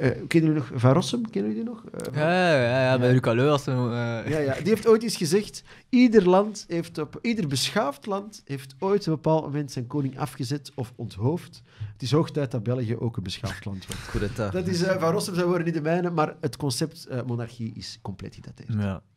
Eh, kennen jullie nog Van Rossum? Kennen jullie die nog? Eh, ja, ja, ja, bij Luca eh. Ja, ja, die heeft ooit iets gezegd: ieder land heeft op ieder beschaafd land heeft ooit op een bepaald moment zijn koning afgezet of onthoofd. Het is hoog tijd dat België ook een beschaafd land wordt. dat is Van Rossum zou worden niet de mijne, maar het concept monarchie is compleet gedateerd. Ja.